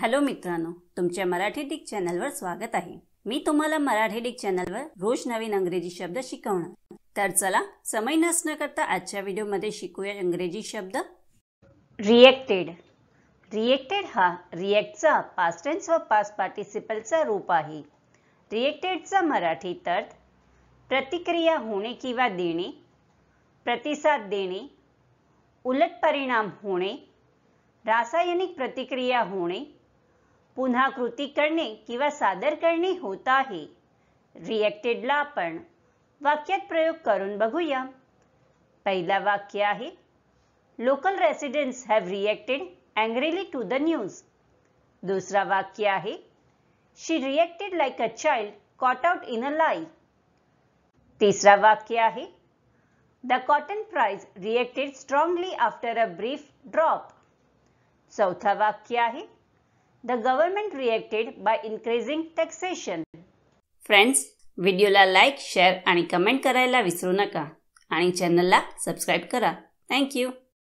hello मित्रांनो तुमच्या Marathi Dick चॅनलवर स्वागत आहे मी तुम्हाला मराठी डिक चॅनलवर रोज नवीन अंग्रेजी शब्द शिकवणार तर चला समय नसणं करता आजच्या व्हिडिओमध्ये शिकूया इंग्रजी शब्द रिएक्टेड रिएक्टेड हा रिएक्टचा टेन्स व पास्ट पार्टिसिपलचा रूप आहे रिएक्टेडचा मराठी तर्थ प्रतिक्रिया होणे किंवा देणे प्रतिसाद देणे उलट परिणाम होणे रासायनिक प्रतिक्रिया होणे पुनः कृती करणे किंवा सादर करणे होत आहे रिएक्टेडला आपण वाक्यात प्रयोग करून बघूया पहिला वाक्य आहे local residents have reacted angrily to the news दुसरा वाक्य आहे she reacted like a child caught out in a lie तिसरा वाक्य आहे the cotton price reacted strongly after a brief drop चौथा वाक्य आहे the government reacted by increasing taxation friends व्हिडिओला लाईक शेअर आणि कमेंट करायला विसरू नका आणि चॅनलला सबस्क्राईब करा थँक्यू